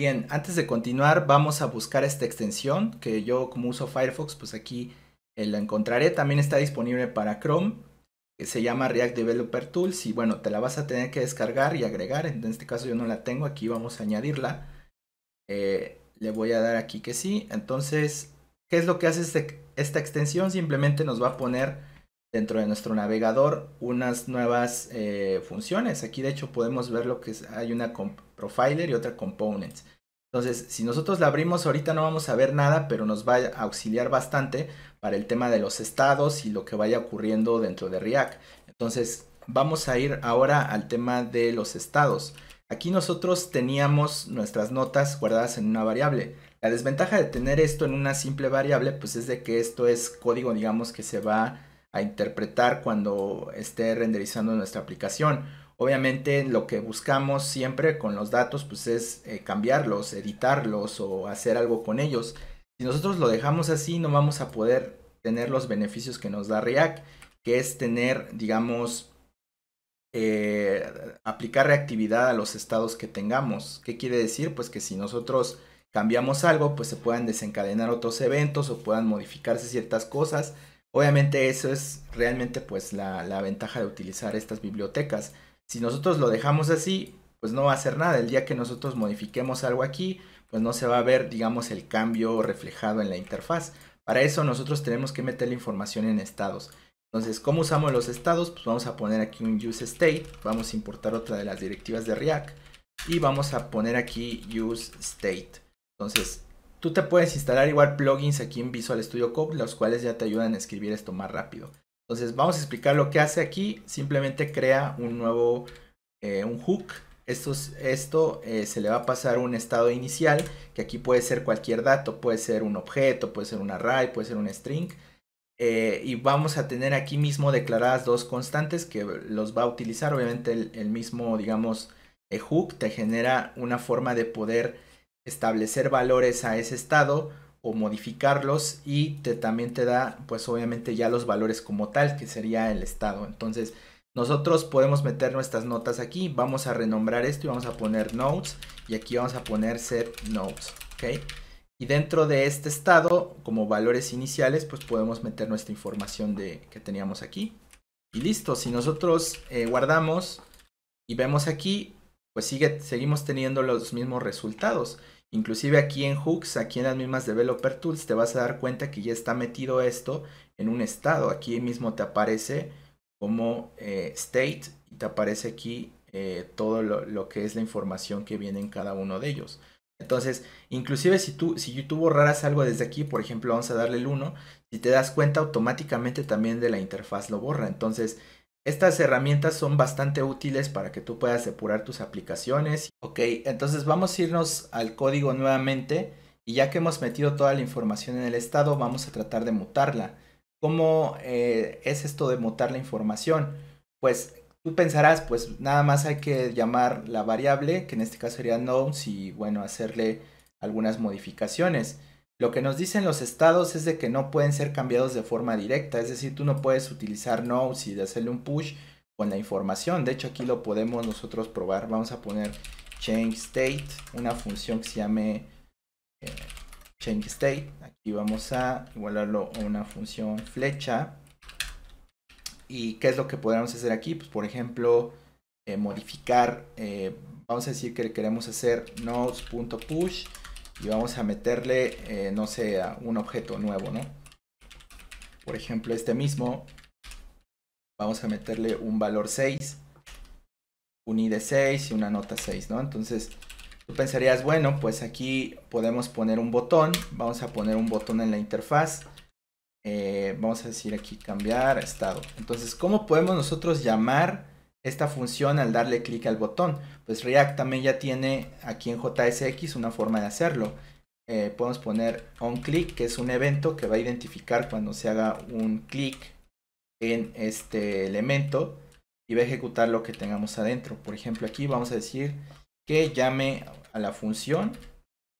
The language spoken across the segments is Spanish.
Bien, antes de continuar vamos a buscar esta extensión que yo como uso Firefox pues aquí eh, la encontraré. También está disponible para Chrome que se llama React Developer Tools y bueno te la vas a tener que descargar y agregar. En este caso yo no la tengo, aquí vamos a añadirla. Eh, le voy a dar aquí que sí. Entonces, ¿qué es lo que hace este, esta extensión? Simplemente nos va a poner dentro de nuestro navegador unas nuevas eh, funciones. Aquí de hecho podemos ver lo que es, hay una profiler y otra components. Entonces, si nosotros la abrimos ahorita no vamos a ver nada, pero nos va a auxiliar bastante para el tema de los estados y lo que vaya ocurriendo dentro de React. Entonces, vamos a ir ahora al tema de los estados. Aquí nosotros teníamos nuestras notas guardadas en una variable. La desventaja de tener esto en una simple variable, pues es de que esto es código, digamos, que se va a interpretar cuando esté renderizando nuestra aplicación. Obviamente lo que buscamos siempre con los datos pues es eh, cambiarlos, editarlos o hacer algo con ellos. Si nosotros lo dejamos así no vamos a poder tener los beneficios que nos da React, que es tener, digamos, eh, aplicar reactividad a los estados que tengamos. ¿Qué quiere decir? Pues que si nosotros cambiamos algo, pues se puedan desencadenar otros eventos o puedan modificarse ciertas cosas Obviamente eso es realmente pues la, ventaja de utilizar estas bibliotecas. Si nosotros lo dejamos así, pues no va a hacer nada. El día que nosotros modifiquemos algo aquí, pues no se va a ver, digamos, el cambio reflejado en la interfaz. Para eso nosotros tenemos que meter la información en estados. Entonces, ¿cómo usamos los estados? Pues vamos a poner aquí un use state, vamos a importar otra de las directivas de React y vamos a poner aquí use state. Entonces, Tú te puedes instalar igual plugins aquí en Visual Studio Code, los cuales ya te ayudan a escribir esto más rápido. Entonces vamos a explicar lo que hace aquí. Simplemente crea un nuevo, eh, un hook. Esto, esto eh, se le va a pasar un estado inicial, que aquí puede ser cualquier dato, puede ser un objeto, puede ser un array, puede ser un string. Eh, y vamos a tener aquí mismo declaradas dos constantes que los va a utilizar. Obviamente el, el mismo, digamos, hook te genera una forma de poder establecer valores a ese estado o modificarlos y te, también te da pues obviamente ya los valores como tal que sería el estado entonces nosotros podemos meter nuestras notas aquí vamos a renombrar esto y vamos a poner notes y aquí vamos a poner set notes ok y dentro de este estado como valores iniciales pues podemos meter nuestra información de que teníamos aquí y listo si nosotros eh, guardamos y vemos aquí pues sigue, seguimos teniendo los mismos resultados. Inclusive aquí en Hooks, aquí en las mismas Developer Tools, te vas a dar cuenta que ya está metido esto en un estado. Aquí mismo te aparece como eh, state y te aparece aquí eh, todo lo, que es la información que viene en cada uno de ellos. Entonces, inclusive si tú, si borraras algo desde aquí, por ejemplo, vamos a darle el 1, si te das cuenta automáticamente también de la interfaz lo borra. Entonces, estas herramientas son bastante útiles para que tú puedas depurar tus aplicaciones. Ok, entonces vamos a irnos al código nuevamente y ya que hemos metido toda la información en el estado, vamos a tratar de mutarla. ¿Cómo eh, es esto de mutar la información? Pues tú pensarás, pues nada más hay que llamar la variable, que en este caso sería no, y bueno, hacerle algunas modificaciones. Lo que nos dicen los estados es de que no pueden ser cambiados de forma directa, es decir, tú no puedes utilizar nodes y hacerle un push con la información. De hecho, aquí lo podemos nosotros probar. Vamos a poner change state, una función que se llame eh, change state. Aquí vamos a igualarlo a una función flecha. ¿Y qué es lo que podríamos hacer aquí? Pues, por ejemplo, eh, modificar, eh, vamos a decir que queremos hacer nodes.push y vamos a meterle, eh, no sé, un objeto nuevo, ¿no? Por ejemplo, este mismo, vamos a meterle un valor 6, un ID 6 y una nota 6, ¿no? Entonces, tú pensarías, bueno, pues aquí podemos poner un botón, vamos a poner un botón en la interfaz, eh, vamos a decir aquí cambiar estado. Entonces, ¿cómo podemos nosotros llamar esta función al darle clic al botón. Pues React también ya tiene aquí en JSX una forma de hacerlo. Eh, podemos poner onClick, que es un evento que va a identificar cuando se haga un clic en este elemento y va a ejecutar lo que tengamos adentro. Por ejemplo, aquí vamos a decir que llame a la función,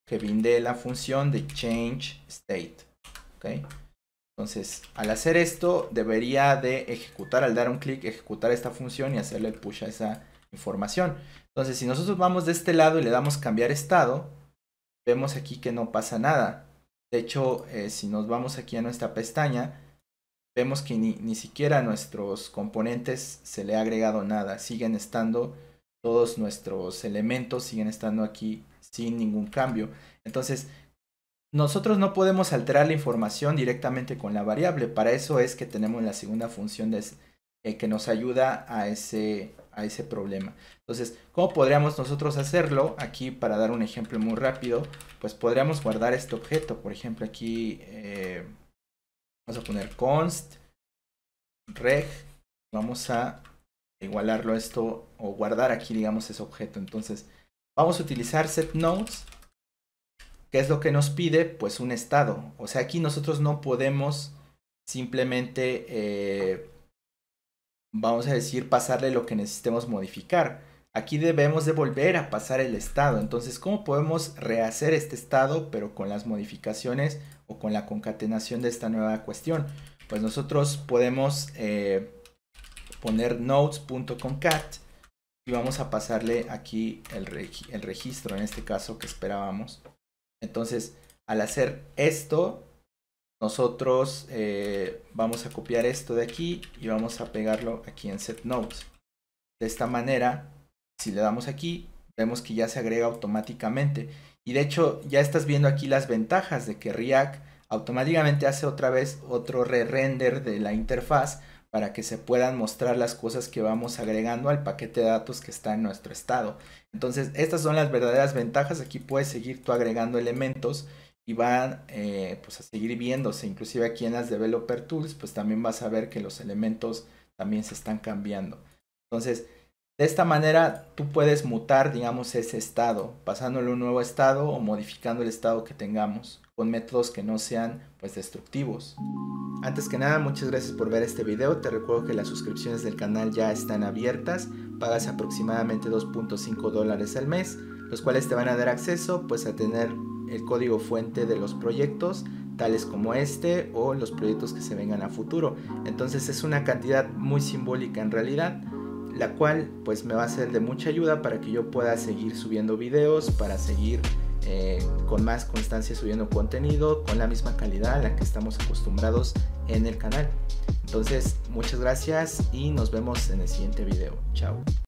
que binde la función de change state. Entonces, al hacer esto, debería de ejecutar, al dar un clic, ejecutar esta función y hacerle push a esa información. Entonces, si nosotros vamos de este lado y le damos cambiar estado, vemos aquí que no pasa nada. De hecho, eh, si nos vamos aquí a nuestra pestaña, vemos que ni, ni, siquiera a nuestros componentes se le ha agregado nada. Siguen estando todos nuestros elementos, siguen estando aquí sin ningún cambio. Entonces, nosotros no podemos alterar la información directamente con la variable, para eso es que tenemos la segunda función eh, que nos ayuda a ese, a ese problema. Entonces, ¿cómo podríamos nosotros hacerlo? Aquí, para dar un ejemplo muy rápido, pues podríamos guardar este objeto. Por ejemplo, aquí eh, vamos a poner const reg, vamos a igualarlo a esto o guardar aquí, digamos, ese objeto. Entonces, vamos a utilizar set ¿Qué es lo que nos pide? Pues un estado. O sea, aquí nosotros no podemos simplemente, eh, vamos a decir, pasarle lo que necesitemos modificar. Aquí debemos de volver a pasar el estado. Entonces, ¿cómo podemos rehacer este estado, pero con las modificaciones o con la concatenación de esta nueva cuestión? Pues nosotros podemos eh, poner notes.concat y vamos a pasarle aquí el registro, en este caso que esperábamos. Entonces, al hacer esto, nosotros eh, vamos a copiar esto de aquí y vamos a pegarlo aquí en set Notes. De esta manera, si le damos aquí, vemos que ya se agrega automáticamente. Y de hecho, ya estás viendo aquí las ventajas de que React automáticamente hace otra vez otro re-render de la interfaz para que se puedan mostrar las cosas que vamos agregando al paquete de datos que está en nuestro estado. Entonces, estas son las verdaderas ventajas. Aquí puedes seguir tú agregando elementos y van eh, pues, a seguir viéndose. Inclusive aquí en las Developer Tools, pues también vas a ver que los elementos también se están cambiando. Entonces, de esta manera tú puedes mutar, digamos, ese estado, pasándole un nuevo estado o modificando el estado que tengamos con métodos que no sean pues destructivos. Antes que nada, muchas gracias por ver este video. Te recuerdo que las suscripciones del canal ya están abiertas. Pagas aproximadamente 2.5 dólares al mes, los cuales te van a dar acceso pues, a tener el código fuente de los proyectos, tales como este o los proyectos que se vengan a futuro. Entonces es una cantidad muy simbólica en realidad, la cual pues me va a ser de mucha ayuda para que yo pueda seguir subiendo videos, para seguir eh, con más constancia subiendo contenido, con la misma calidad a la que estamos acostumbrados en el canal. Entonces, muchas gracias y nos vemos en el siguiente video. Chao.